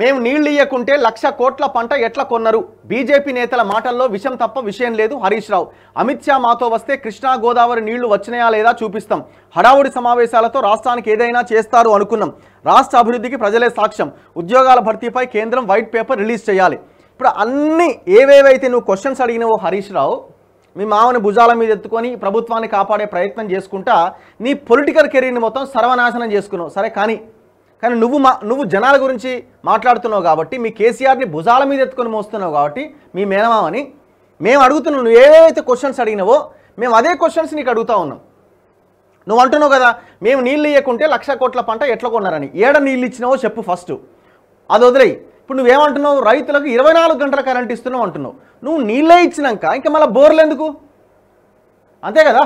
మేము నీళ్లు ఇయ్యకుంటే లక్ష కోట్ల పంట ఎట్లా కొన్నారు బీజేపీ నేతల మాటల్లో విషయం తప్ప విషయం లేదు హరీష్ రావు అమిత్ షా మాతో వస్తే కృష్ణా గోదావరి నీళ్లు వచ్చినాయా లేదా చూపిస్తాం హడావుడి సమావేశాలతో రాష్ట్రానికి ఏదైనా చేస్తారు అనుకున్నాం రాష్ట్ర అభివృద్ధికి ప్రజలే సాక్ష్యం ఉద్యోగాల భర్తీపై కేంద్రం వైట్ పేపర్ రిలీజ్ చేయాలి ఇప్పుడు అన్ని ఏవేవైతే నువ్వు క్వశ్చన్స్ అడిగినవో హరీష్ రావు మీ మామని భుజాల మీద ఎత్తుకొని ప్రభుత్వాన్ని కాపాడే ప్రయత్నం చేసుకుంటా నీ పొలిటికల్ కెరీర్ని మొత్తం సర్వనాశనం చేసుకున్నావు సరే కానీ కానీ నువ్వు మా నువ్వు జనాల గురించి మాట్లాడుతున్నావు కాబట్టి మీ కేసీఆర్ని భుజాల మీద ఎత్తుకొని మోస్తున్నావు కాబట్టి మీ మేనమామని మేము అడుగుతున్నావు నువ్వు ఏవైతే క్వశ్చన్స్ అడిగినావో మేము అదే క్వశ్చన్స్ నీకు అడుగుతా ఉన్నాం నువ్వు అంటున్నావు కదా మేము నీళ్ళు ఇవ్వకుంటే లక్ష కోట్ల పంట ఎట్లా కొన్నారని ఏడ నీళ్ళు ఇచ్చినావో చెప్పు ఫస్ట్ అది వదిలేయి ఇప్పుడు నువ్వేమంటున్నావు రైతులకు ఇరవై నాలుగు గంటల కరెంట్ ఇస్తున్నావు అంటున్నావు నువ్వు నీళ్ళే ఇచ్చినాక ఇంకా మళ్ళీ బోర్లు ఎందుకు అంతే కదా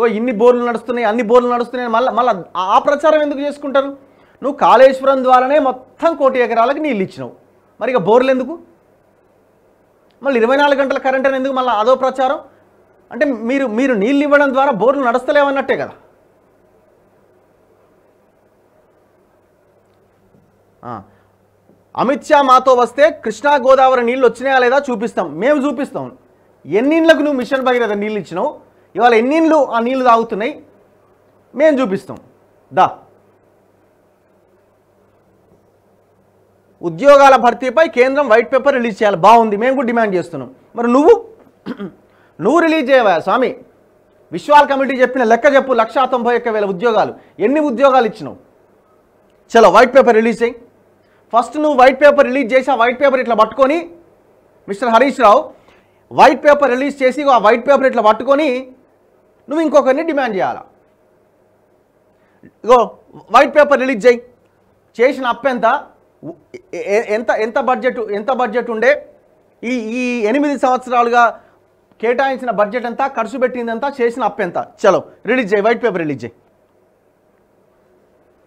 ఓ ఇన్ని బోర్లు నడుస్తున్నాయి అన్ని బోర్లు నడుస్తున్నాయి మళ్ళీ మళ్ళీ ఆ ప్రచారం ఎందుకు చేసుకుంటారు నువ్వు కాళేశ్వరం ద్వారానే మొత్తం కోటి ఎకరాలకు నీళ్ళు ఇచ్చినావు మరి ఇక బోర్లు ఎందుకు మళ్ళీ ఇరవై నాలుగు గంటల కరెంట్ ఎందుకు మళ్ళీ అదో ప్రచారం అంటే మీరు మీరు నీళ్ళు ఇవ్వడం ద్వారా బోర్లు నడుస్తలేవన్నట్టే కదా అమిత్ షా మాతో వస్తే కృష్ణా గోదావరి నీళ్ళు వచ్చినాయా లేదా చూపిస్తాం మేము చూపిస్తాం ఎన్నిళ్ళకు నువ్వు మిషన్ భగీరథ నీళ్ళు ఇచ్చినావు ఇవాళ ఎన్నిళ్ళు ఆ నీళ్ళు తాగుతున్నాయి మేము చూపిస్తాం దా ఉద్యోగాల భర్తీపై కేంద్రం వైట్ పేపర్ రిలీజ్ చేయాలి బాగుంది మేము కూడా డిమాండ్ చేస్తున్నాం మరి నువ్వు నువ్వు రిలీజ్ చేయవా స్వామి విశ్వాల్ కమిటీ చెప్పిన లెక్క చెప్పు లక్షా తొంభై ఒక్క వేల ఉద్యోగాలు ఎన్ని ఉద్యోగాలు ఇచ్చినావు చలో వైట్ పేపర్ రిలీజ్ చేయి ఫస్ట్ నువ్వు వైట్ పేపర్ రిలీజ్ చేసి ఆ వైట్ పేపర్ ఇట్లా పట్టుకొని mister Harish Rao white paper release చేసి ఆ వైట్ పేపర్ ఇట్లా పట్టుకొని నువ్వు ఇంకొకరిని డిమాండ్ చేయాలా ఇగో వైట్ పేపర్ రిలీజ్ చేయి చేసిన అప్పెంత ఎంత ఎంత బడ్జెట్ ఎంత బడ్జెట్ ఉండే ఈ ఈ ఎనిమిది సంవత్సరాలుగా కేటాయించిన బడ్జెట్ ఎంత ఖర్చు పెట్టిందంతా చేసిన అప్పెంత ఎంత చలో రిలీజ్ చేయి వైట్ పేపర్ రిలీజ్ చేయి